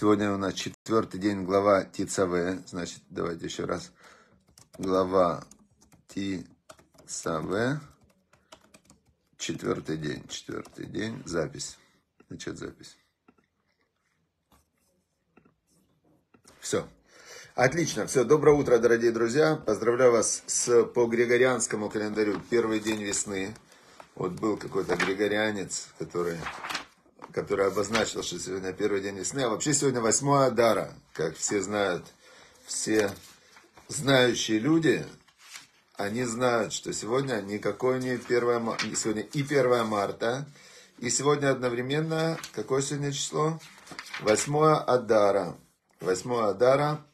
Сегодня у нас четвертый день глава Тицаве. Значит, давайте еще раз. Глава Тицаве. Четвертый день, четвертый день. Запись. Значит, запись. Все. Отлично. Все, доброе утро, дорогие друзья. Поздравляю вас с, по григорианскому календарю. Первый день весны. Вот был какой-то григорианец, который который обозначил, что сегодня первый день весны, а вообще сегодня 8 Адара, как все знают, все знающие люди, они знают, что сегодня никакой не 1 сегодня и 1 марта, и сегодня одновременно, какое сегодня число? 8 Адара. 8 Адара,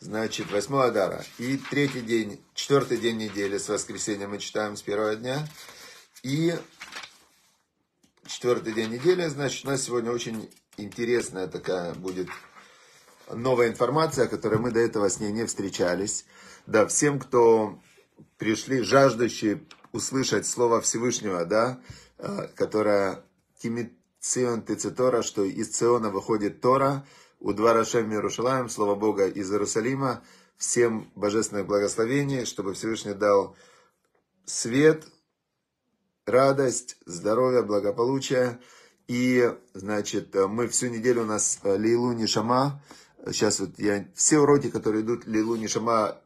значит, 8 Адара. И третий день, четвертый день недели с воскресенья мы читаем с первого дня. И четвертый день недели, значит, у нас сегодня очень интересная такая будет новая информация, о которой мы до этого с ней не встречались. Да, всем, кто пришли, жаждущие услышать слово Всевышнего, да, э, которое Тимит Тецетора, что из Циона выходит Тора, у двора Шем Иерушалаем, Слово Бога из Иерусалима. Всем божественное благословение, чтобы Всевышний дал свет, радость, здоровье, благополучие. И, значит, мы всю неделю у нас э, Лейлу Нишама. Сейчас вот я... Все уроки, которые идут Лейлу Нишама,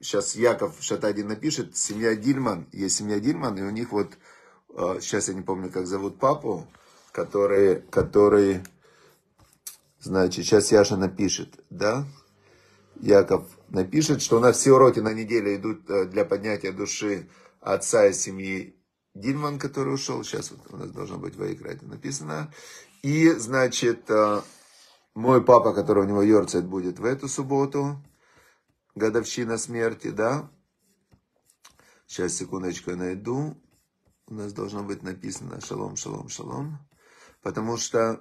сейчас Яков Шатадин напишет. Семья Дильман. Есть семья Дильман, и у них вот... Э, сейчас я не помню, как зовут папу, который... который значит, сейчас Яша напишет, да? Яков напишет, что у нас все уроки на неделю идут э, для поднятия души отца и семьи Дильман, который ушел, сейчас вот у нас должно быть Ваикра, это написано. И, значит, э, мой папа, который у него Йорцет будет в эту субботу, годовщина смерти, да. Сейчас, секундочку, я найду. У нас должно быть написано шалом, шалом, шалом. Потому что...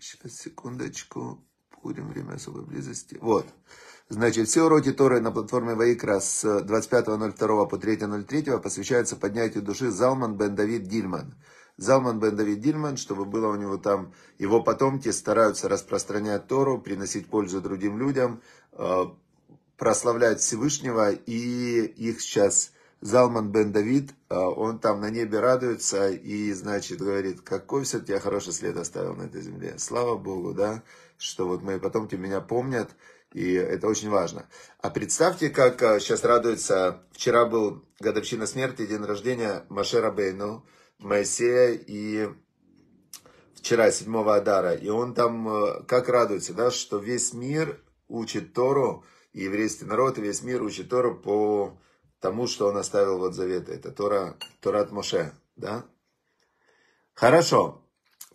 Сейчас, секундочку. Пурим, время особой близости. Вот. Значит, все уроки Торы на платформе Ваикра с 25.02 э, по 3.03 посвящаются поднятию души Залман бен Давид Дильман. Залман бен Давид Дильман, чтобы было у него там, его потомки стараются распространять Тору, приносить пользу другим людям, э, прославлять Всевышнего, и их сейчас Залман бен Давид, э, он там на небе радуется и, значит, говорит, какой все-таки я хороший след оставил на этой земле. Слава Богу, да? что вот мои потомки меня помнят, и это очень важно. А представьте, как сейчас э, радуется, вчера был годовщина смерти, день рождения Машера Бейну, Моисея и вчера, 7 Адара, и он там э, как радуется, да, что весь мир учит Тору, и еврейский народ, и весь мир учит Тору по тому, что он оставил вот Заветы. Это Тора, Торат Моше, да? Хорошо.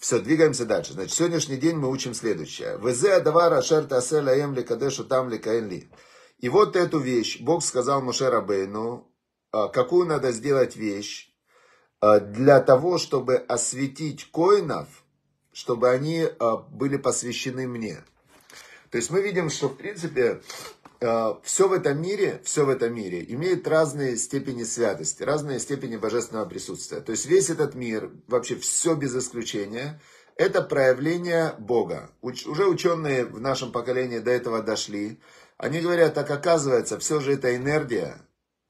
Все, двигаемся дальше. Значит, сегодняшний день мы учим следующее. «Везе адавара ашер тасе лаем эм ликадешу там ликаэн ли». И вот эту вещь Бог сказал Муше Рабейну, а, какую надо сделать вещь а, для того, чтобы осветить коинов, чтобы они а, были посвящены мне. То есть мы видим, что в принципе э, все в этом мире, все в этом мире имеет разные степени святости, разные степени божественного присутствия. То есть весь этот мир, вообще все без исключения, это проявление Бога. уже ученые в нашем поколении до этого дошли. Они говорят, так оказывается, все же это энергия.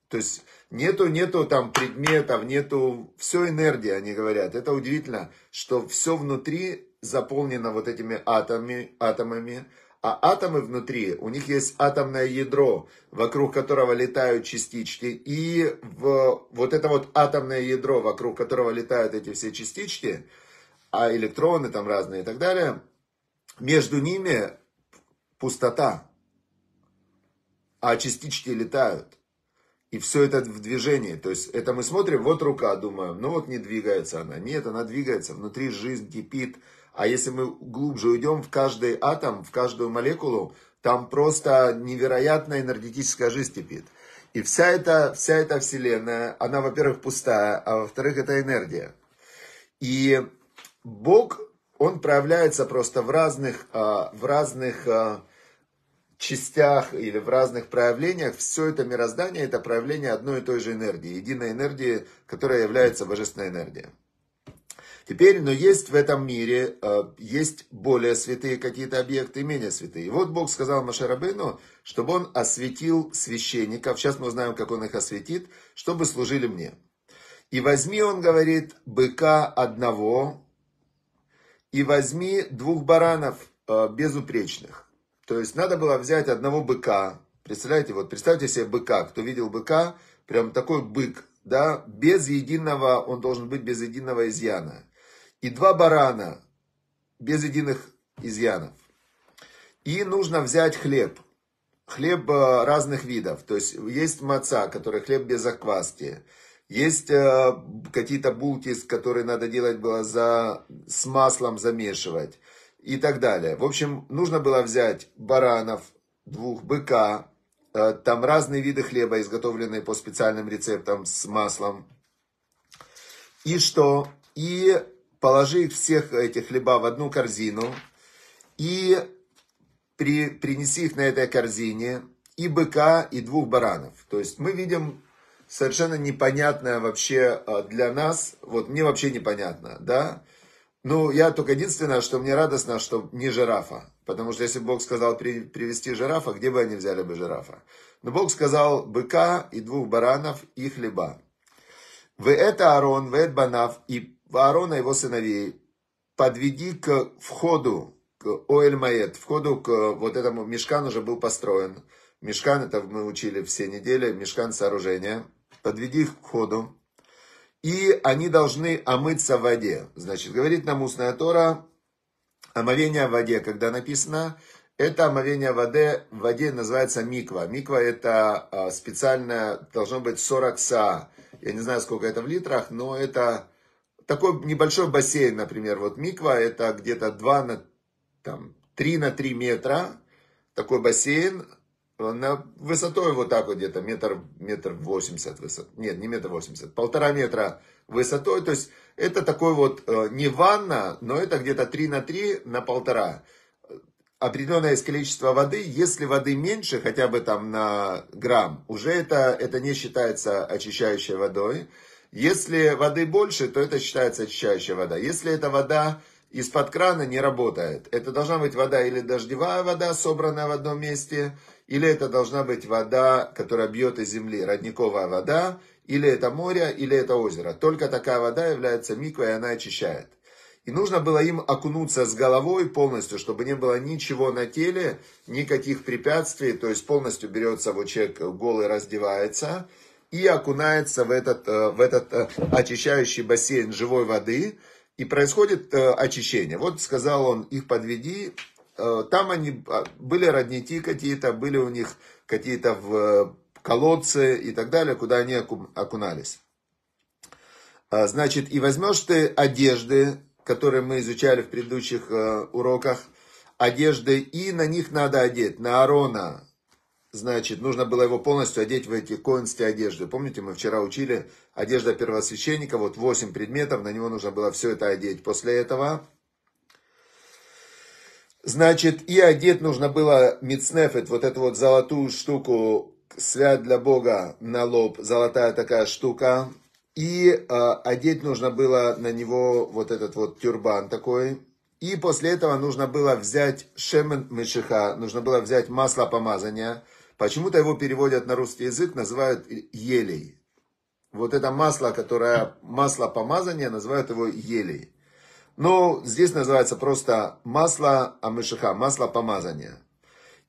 То есть нету, нету там предметов, нету, все энергия, они говорят. Это удивительно, что все внутри заполнено вот этими атомами, атомами а атомы внутри, у них есть атомное ядро, вокруг которого летают частички. И в, вот это вот атомное ядро, вокруг которого летают эти все частички, а электроны там разные и так далее, между ними пустота. А частички летают. И все это в движении. То есть это мы смотрим, вот рука, думаем, ну вот не двигается она. Нет, она двигается, внутри жизнь кипит, а если мы глубже уйдем в каждый атом, в каждую молекулу, там просто невероятная энергетическая жизнь кипит. И вся эта, вся эта вселенная, она, во-первых, пустая, а во-вторых, это энергия. И Бог, он проявляется просто в разных, а, в разных а, частях или в разных проявлениях. Все это мироздание – это проявление одной и той же энергии, единой энергии, которая является божественной энергией. Теперь, но есть в этом мире, э, есть более святые какие-то объекты и менее святые. И вот Бог сказал Машарабейну, чтобы он осветил священников, сейчас мы узнаем, как он их осветит, чтобы служили мне. И возьми, он говорит, быка одного, и возьми двух баранов э, безупречных. То есть надо было взять одного быка. Представляете, вот представьте себе быка. Кто видел быка, прям такой бык, да, без единого, он должен быть без единого изъяна и два барана без единых изъянов. И нужно взять хлеб. Хлеб э, разных видов. То есть есть маца, который хлеб без окваски. Есть э, какие-то булки, которые надо делать было за, с маслом замешивать. И так далее. В общем, нужно было взять баранов, двух быка. Э, там разные виды хлеба, изготовленные по специальным рецептам с маслом. И что? И положи их всех этих хлеба в одну корзину и при, принеси их на этой корзине и быка, и двух баранов. То есть мы видим совершенно непонятное вообще а, для нас, вот мне вообще непонятно, да, ну, я только единственное, что мне радостно, что не жирафа. Потому что если Бог сказал при, привести жирафа, где бы они взяли бы жирафа? Но Бог сказал быка и двух баранов и хлеба. Вы это Арон, вы это Банав, и Аарона и его сыновей, подведи к входу, к оэль входу к э, вот этому, мешкан уже был построен. Мешкан, это мы учили все недели, мешкан сооружения. Подведи их к входу. И они должны омыться в воде. Значит, говорит нам устная Тора, омовение в воде, когда написано, это омовение в воде, в воде называется миква. Миква это э, специальное, должно быть 40 са. Я не знаю, сколько это в литрах, но это такой небольшой бассейн, например, вот миква, это где-то 2 на, там, 3 на 3 метра, такой бассейн, э, на высотой вот так вот где-то, метр, метр восемьдесят высот, нет, не метр восемьдесят, полтора метра высотой, то есть это такой вот, э, не ванна, но это где-то 3 на 3 на полтора. Определенное количество воды, если воды меньше, хотя бы там на грамм, уже это, это не считается очищающей водой. Если воды больше, то это считается очищающая вода. Если эта вода из-под крана не работает, это должна быть вода или дождевая вода, собранная в одном месте, или это должна быть вода, которая бьет из земли, родниковая вода, или это море, или это озеро. Только такая вода является миквой, и она очищает. И нужно было им окунуться с головой полностью, чтобы не было ничего на теле, никаких препятствий. То есть полностью берется вот человек голый, раздевается – и окунается в этот, э, в этот э, очищающий бассейн живой воды, и происходит э, очищение. Вот сказал он, их подведи, там они, а, были родники какие-то, были у них какие-то в колодцы и так далее, куда они окунались. А, значит, и возьмешь ты одежды, которые мы изучали в предыдущих уроках, одежды, и на них надо одеть, на Арона, значит, нужно было его полностью одеть в эти коинские одежды. Помните, мы вчера учили одежда первосвященника, вот 8 предметов, на него нужно было все это одеть. После этого, значит, и одеть нужно было мицнефет, вот эту вот золотую штуку, свят для Бога на лоб, золотая такая штука. И э, одеть нужно было на него вот этот вот тюрбан такой, и после этого нужно было взять шемен мышиха, нужно было взять масло помазания – Почему-то его переводят на русский язык, называют елей. Вот это масло, которое масло помазания, называют его елей. Но здесь называется просто масло амышиха, масло помазания.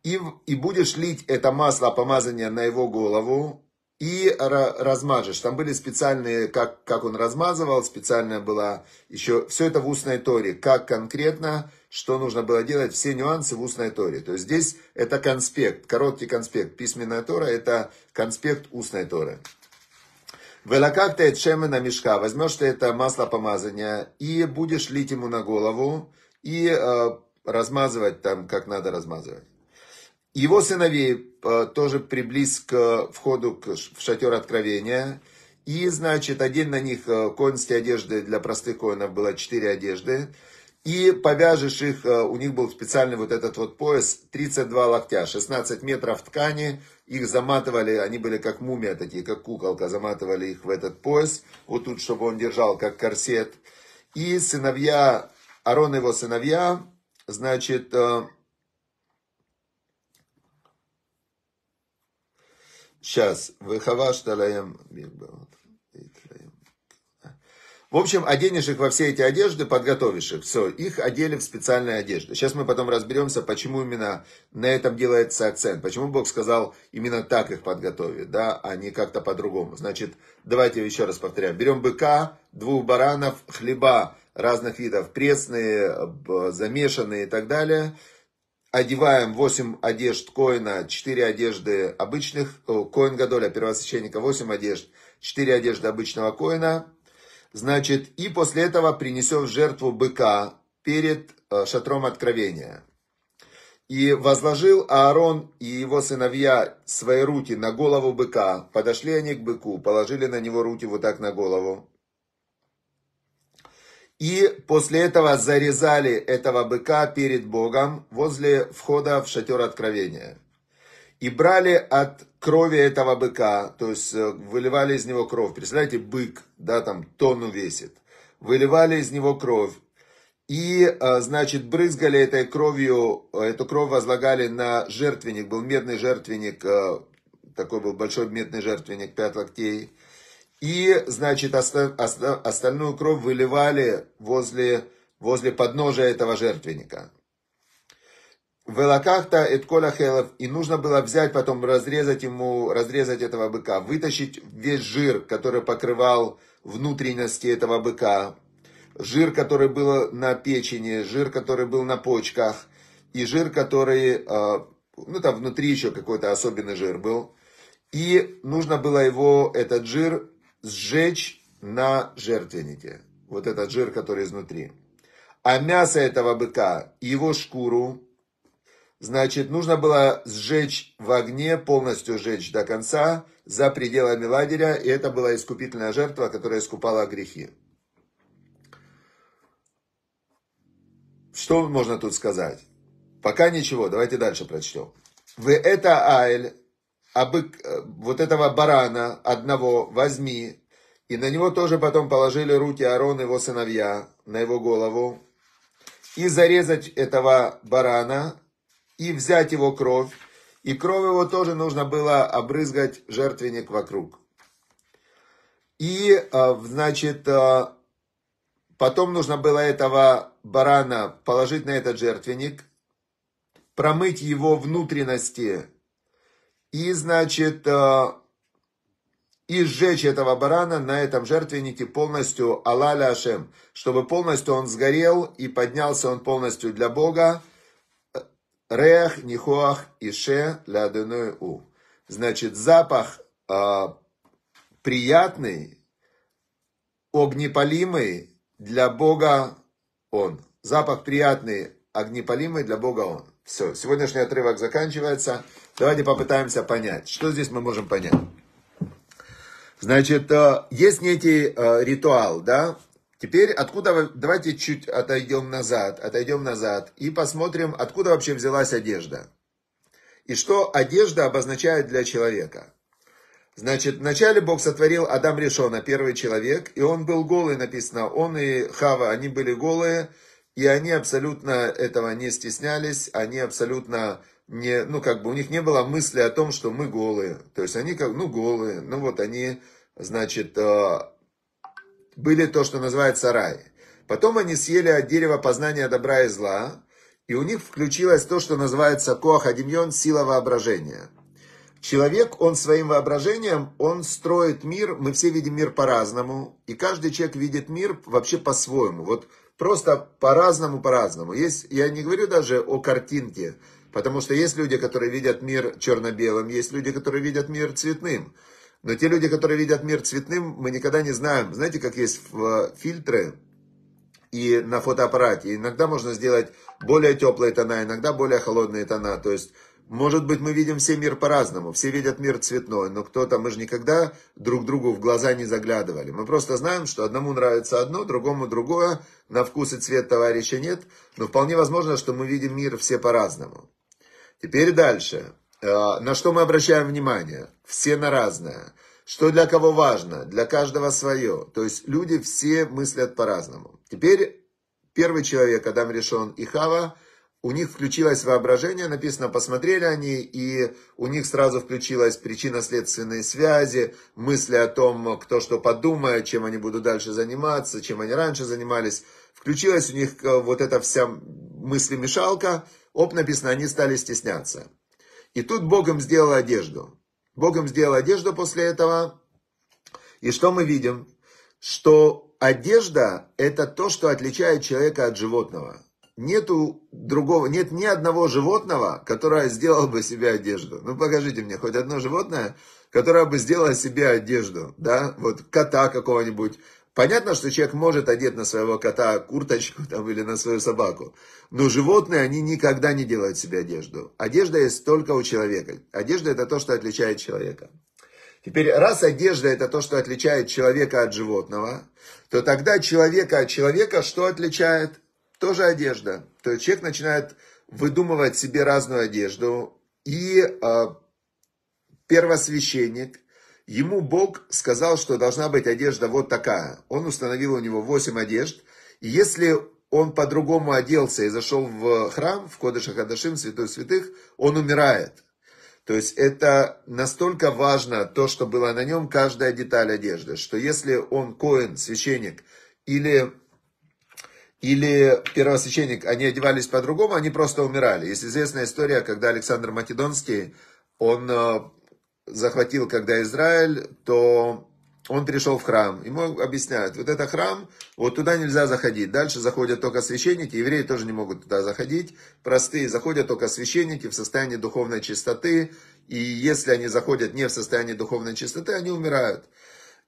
И, и будешь лить это масло помазания на его голову, и размажешь. Там были специальные, как, как он размазывал, специальная была еще... Все это в устной торе, как конкретно, что нужно было делать, все нюансы в устной торе. То есть здесь это конспект, короткий конспект. Письменная тора – это конспект устной торы. Велакак ты шемена мешка, возьмешь ты это масло помазания и будешь лить ему на голову и э, размазывать там, как надо размазывать. Его сыновей э, тоже приблиз к э, входу в шатер откровения. И, значит, один на них э, конности одежды для простых коинов было четыре одежды. И повяжешь их, у них был специальный вот этот вот пояс, 32 локтя, 16 метров ткани, их заматывали, они были как мумия такие, как куколка, заматывали их в этот пояс, вот тут, чтобы он держал, как корсет. И сыновья, Арон и его сыновья, значит, Сейчас. Выхаваш талаем. В общем, оденешь их во все эти одежды, подготовишь их. Все, их одели в специальные одежды. Сейчас мы потом разберемся, почему именно на этом делается акцент. Почему Бог сказал именно так их подготовить, да, а не как-то по-другому. Значит, давайте еще раз повторяем. Берем быка, двух баранов, хлеба разных видов, пресные, замешанные и так далее – одеваем 8 одежд коина, 4 одежды обычных, э, коин Гадоля, первосвященника, 8 одежд, 4 одежды обычного коина. Значит, и после этого принесешь жертву быка перед э, шатром откровения. И возложил Аарон и его сыновья свои руки на голову быка. Подошли они к быку, положили на него руки вот так на голову. И после этого зарезали этого быка перед Богом возле входа в шатер откровения. И брали от крови этого быка, то есть э, выливали из него кровь. Представляете, бык, да, там тонну весит. Выливали из него кровь. И, э, значит, брызгали этой кровью, э, эту кровь возлагали на жертвенник, был медный жертвенник, такой был большой медный жертвенник, пять локтей. И, значит, остальную кровь выливали возле, возле подножия этого жертвенника. Велакахта Элакахта Эткола и нужно было взять потом, разрезать ему, разрезать этого быка, вытащить весь жир, который покрывал внутренности этого быка, жир, который был на печени, жир, который был на почках, и жир, который, э, ну там внутри еще какой-то особенный жир был, и нужно было его, этот жир, сжечь на жертвеннике. Вот этот жир, который изнутри. А мясо этого быка, его шкуру, значит, нужно было сжечь в огне, полностью сжечь до конца, за пределами лагеря, и это была искупительная жертва, которая искупала грехи. Что можно тут сказать? Пока ничего, давайте дальше прочтем. В это Аэль, а бык, э, вот этого барана одного возьми, и на него тоже потом положили руки Аарон, его сыновья, на его голову, и зарезать этого барана, и взять его кровь, и кровь его тоже нужно было обрызгать жертвенник вокруг. И, э, значит, э, потом нужно было этого барана положить на этот жертвенник, промыть его внутренности и, значит, э, и сжечь этого барана на этом жертвеннике полностью Алаля Ашем, чтобы полностью он сгорел и поднялся он полностью для Бога. Рех, Нихуах, Ише, Ляденой У. Значит, запах э, приятный, огнепалимый для Бога он. Запах приятный, огнепалимый для Бога он. Все, сегодняшний отрывок заканчивается. Давайте попытаемся понять, что здесь мы можем понять. Значит, э, есть некий э, ритуал, да? Теперь откуда, давайте чуть отойдем назад, отойдем назад и посмотрим, откуда вообще взялась одежда. И что одежда обозначает для человека. Значит, вначале Бог сотворил Адам Решона, первый человек, и он был голый, написано, он и Хава, они были голые, и они абсолютно этого не стеснялись, они абсолютно не, ну, как бы у них не было мысли о том, что мы голые. То есть они как, ну, голые. Ну, вот они, значит, э, были то, что называется рай. Потом они съели от дерева познания добра и зла, и у них включилось то, что называется коахадимьон, сила воображения. Человек, он своим воображением, он строит мир, мы все видим мир по-разному, и каждый человек видит мир вообще по-своему. Вот просто по-разному, по-разному. Есть, я не говорю даже о картинке, Потому что есть люди, которые видят мир черно-белым, есть люди, которые видят мир цветным. Но те люди, которые видят мир цветным, мы никогда не знаем. Знаете, как есть э, фильтры и на фотоаппарате. Иногда можно сделать более теплые тона, иногда более холодные тона. То есть, может быть, мы видим все мир по-разному. Все видят мир цветной, но кто-то, мы же никогда друг другу в глаза не заглядывали. Мы просто знаем, что одному нравится одно, другому другое. На вкус и цвет товарища нет. Но вполне возможно, что мы видим мир все по-разному. Теперь дальше. Э, на что мы обращаем внимание? Все на разное. Что для кого важно? Для каждого свое. То есть люди все мыслят по-разному. Теперь первый человек, Адам Решон и Хава, у них включилось воображение, написано, посмотрели они, и у них сразу включилась причинно-следственные связи, мысли о том, кто что подумает, чем они будут дальше заниматься, чем они раньше занимались. Включилась у них э, вот эта вся мыслемешалка, мешалка об написано, они стали стесняться. И тут Бог им сделал одежду. Бог им сделал одежду после этого. И что мы видим? Что одежда – это то, что отличает человека от животного. Нету другого, нет ни одного животного, которое сделало бы себе одежду. Ну, покажите мне хоть одно животное, которое бы сделало себе одежду, да? Вот кота какого-нибудь, Понятно, что человек может одеть на своего кота курточку там, или на свою собаку, но животные, они никогда не делают себе одежду. Одежда есть только у человека. Одежда – это то, что отличает человека. Теперь, раз одежда – это то, что отличает человека от животного, то тогда человека от человека что отличает? Тоже одежда. То есть человек начинает выдумывать себе разную одежду, и э, первосвященник – Ему Бог сказал, что должна быть одежда вот такая. Он установил у него восемь одежд. И если он по-другому оделся и зашел в храм, в Кодыша Хадашим, Святой Святых, он умирает. То есть это настолько важно, то, что было на нем, каждая деталь одежды, что если он коин, священник, или, или первосвященник, они одевались по-другому, они просто умирали. Есть известная история, когда Александр Македонский, он э, захватил, когда Израиль, то он пришел в храм. Ему объясняют, вот это храм, вот туда нельзя заходить. Дальше заходят только священники, евреи тоже не могут туда заходить. Простые заходят только священники в состоянии духовной чистоты. И если они заходят не в состоянии духовной чистоты, они умирают.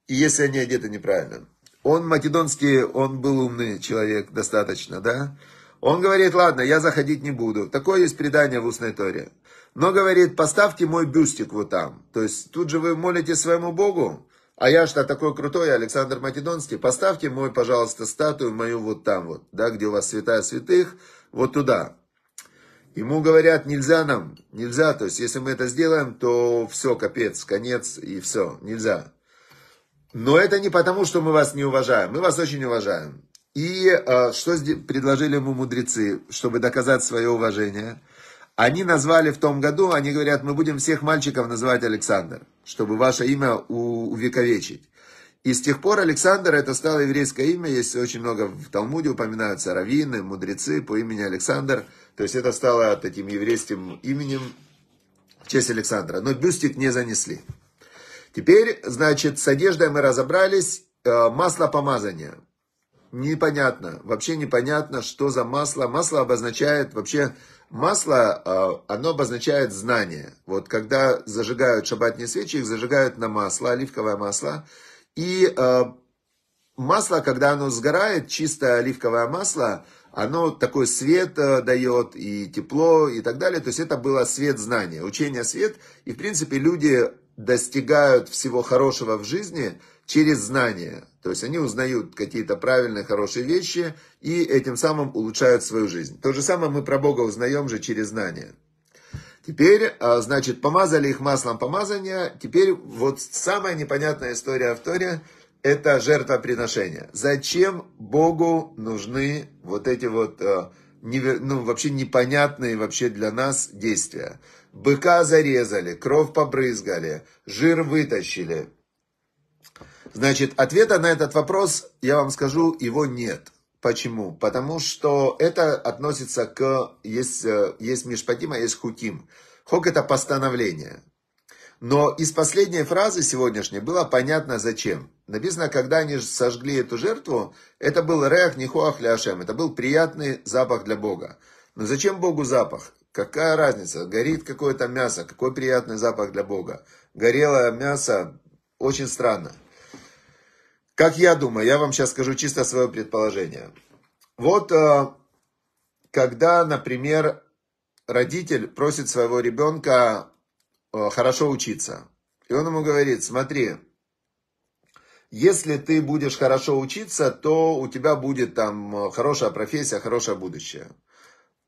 И если они одеты неправильно. Он македонский, он был умный человек достаточно, да? Он говорит, ладно, я заходить не буду. Такое есть предание в устной торе. Но, говорит, поставьте мой бюстик вот там. То есть тут же вы молите своему Богу, а я что такой крутой, Александр Македонский, поставьте мой, пожалуйста, статую мою вот там вот, да, где у вас святая святых, вот туда. Ему говорят, нельзя нам, нельзя, то есть если мы это сделаем, то все, капец, конец и все, нельзя. Но это не потому, что мы вас не уважаем, мы вас очень уважаем. И э, что предложили ему мудрецы, чтобы доказать свое уважение – они назвали в том году, они говорят, мы будем всех мальчиков называть Александр, чтобы ваше имя увековечить. И с тех пор Александр это стало еврейское имя, есть очень много в Талмуде упоминаются раввины, мудрецы по имени Александр. То есть это стало таким еврейским именем в честь Александра. Но бюстик не занесли. Теперь, значит, с одеждой мы разобрались. Э, масло помазания. Непонятно, вообще непонятно, что за масло. Масло обозначает вообще Масло, э, оно обозначает знание. Вот когда зажигают шабатные свечи, их зажигают на масло, оливковое масло. И э, масло, когда оно сгорает, чистое оливковое масло, оно такой свет э, дает, и тепло, и так далее. То есть это было свет знания, учение свет. И, в принципе, люди достигают всего хорошего в жизни через знания. То есть они узнают какие-то правильные, хорошие вещи и этим самым улучшают свою жизнь. То же самое мы про Бога узнаем же через знания. Теперь, а, значит, помазали их маслом помазания. Теперь вот самая непонятная история в Торе – это жертвоприношение. Зачем Богу нужны вот эти вот а, ну, вообще непонятные вообще для нас действия? Быка зарезали, кровь побрызгали, жир вытащили. Значит, ответа на этот вопрос, я вам скажу, его нет. Почему? Потому что это относится к... Есть, э, есть Мишпатим, а есть Хуким. Хок – это постановление. Но из последней фразы сегодняшней было понятно зачем. Написано, когда они сожгли эту жертву, это был рех нихуах ляшем, это был приятный запах для Бога. Но зачем Богу запах? Какая разница, горит какое-то мясо, какой приятный запах для Бога. Горелое мясо очень странно. Как я думаю, я вам сейчас скажу чисто свое предположение. Вот э, когда, например, родитель просит своего ребенка э, хорошо учиться, и он ему говорит, смотри, если ты будешь хорошо учиться, то у тебя будет там хорошая профессия, хорошее будущее.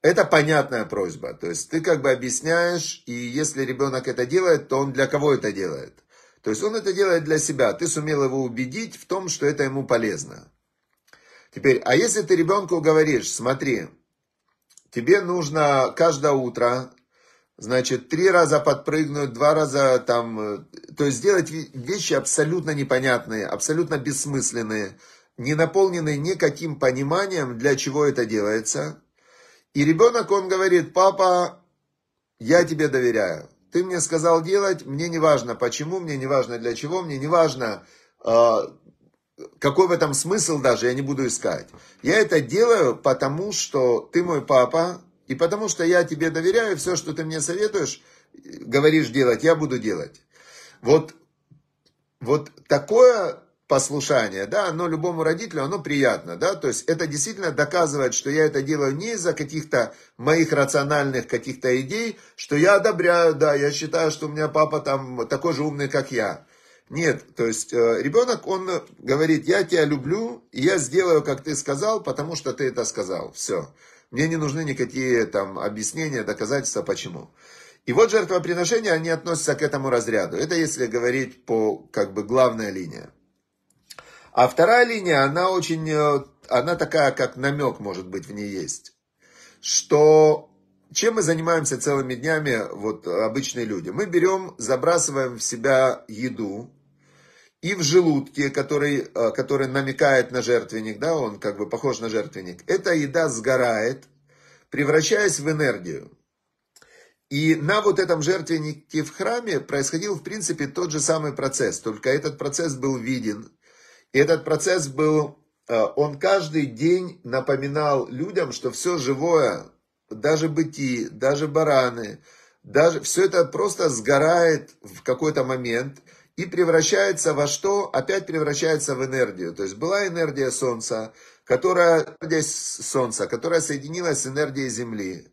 Это понятная просьба. То есть ты как бы объясняешь, и если ребенок это делает, то он для кого это делает? То есть он это делает для себя. Ты сумел его убедить в том, что это ему полезно. Теперь, а если ты ребенку говоришь, смотри, тебе нужно каждое утро, значит, три раза подпрыгнуть, два раза там, э, то есть делать вещи абсолютно непонятные, абсолютно бессмысленные, не наполненные никаким пониманием, для чего это делается – и ребенок, он говорит, папа, я тебе доверяю. Ты мне сказал делать, мне не важно почему, мне не важно для чего, мне не важно, а, какой в этом смысл даже, я не буду искать. Я это делаю, потому что ты мой папа, и потому что я тебе доверяю, все, что ты мне советуешь, говоришь делать, я буду делать. Вот, вот такое послушание, да, оно любому родителю, оно приятно, да, то есть это действительно доказывает, что я это делаю не из-за каких-то моих рациональных каких-то идей, что я одобряю, да, я считаю, что у меня папа там такой же умный, как я. Нет, то есть э, ребенок, он говорит, я тебя люблю, и я сделаю, как ты сказал, потому что ты это сказал, все. Мне не нужны никакие там объяснения, доказательства, почему. И вот жертвоприношения, они относятся к этому разряду. Это если говорить по как бы главная линия. А вторая линия, она очень, э, она такая, как намек, может быть, в ней есть, что чем мы занимаемся целыми днями, вот обычные люди? Мы берем, забрасываем в себя еду, и в желудке, который, э, который намекает на жертвенник, да, он как бы похож на жертвенник, эта еда сгорает, превращаясь в энергию. И на вот этом жертвеннике в храме происходил, в принципе, тот же самый процесс, только этот процесс был виден, и этот процесс был, э, он каждый день напоминал людям, что все живое, даже быки, даже бараны, даже все это просто сгорает в какой-то момент и превращается во что? Опять превращается в энергию. То есть была энергия Солнца, которая, энергия Солнца, которая соединилась с энергией Земли.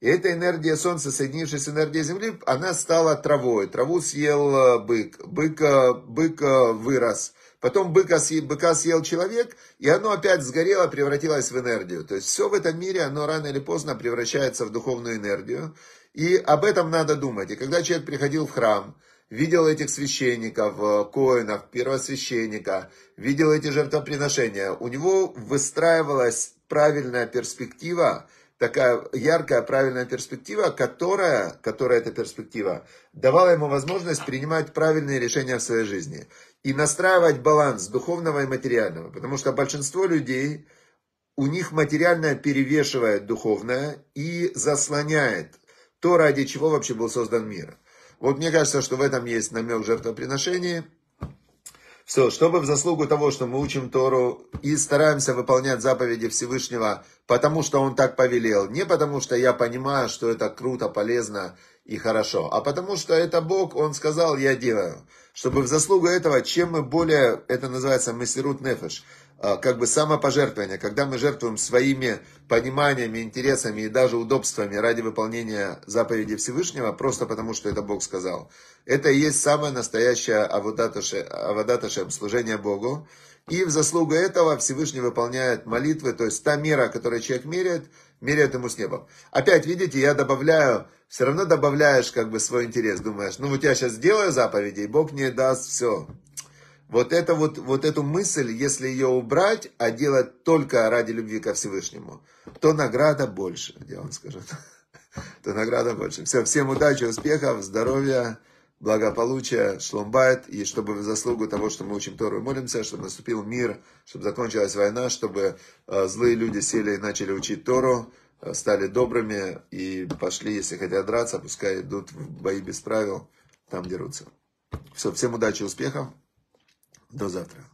И эта энергия Солнца, соединившись с энергией Земли, она стала травой. Траву съел э, бык, бык, э, бык вырос – Потом быка, быка съел человек, и оно опять сгорело, превратилось в энергию. То есть все в этом мире, оно рано или поздно превращается в духовную энергию. И об этом надо думать. И когда человек приходил в храм, видел этих священников, э, коинов, первосвященника, видел эти жертвоприношения, у него выстраивалась правильная перспектива, такая яркая, правильная перспектива, которая, которая эта перспектива, давала ему возможность принимать правильные решения в своей жизни и настраивать баланс духовного и материального. Потому что большинство людей, у них материальное перевешивает духовное и заслоняет то, ради чего вообще был создан мир. Вот мне кажется, что в этом есть намек жертвоприношения. Все, чтобы в заслугу того, что мы учим Тору и стараемся выполнять заповеди Всевышнего, потому что Он так повелел, не потому что я понимаю, что это круто, полезно и хорошо, а потому что это Бог, Он сказал, я делаю чтобы в заслугу этого, чем мы более, это называется мессерут нефеш, а, как бы самопожертвование, когда мы жертвуем своими пониманиями, интересами и даже удобствами ради выполнения заповеди Всевышнего, просто потому, что это Бог сказал. Это и есть самое настоящее авадаташем, служение Богу. И в заслугу этого Всевышний выполняет молитвы, то есть та мера, которую человек меряет, меряет ему с небом. Опять, видите, я добавляю, все равно добавляешь как бы свой интерес, думаешь, ну вот я сейчас сделаю заповеди, и Бог мне даст все. Вот, это вот, вот эту мысль, если ее убрать, а делать только ради любви ко Всевышнему, то награда больше, я вам скажу. То награда больше. Все, всем удачи, успехов, здоровья благополучия, шломбайт, и чтобы в заслугу того, что мы учим Тору и молимся, чтобы наступил мир, чтобы закончилась война, чтобы э, злые люди сели и начали учить Тору, э, стали добрыми и пошли, если хотят драться, пускай идут в бои без правил, там дерутся. Все, всем удачи, успехов, до завтра.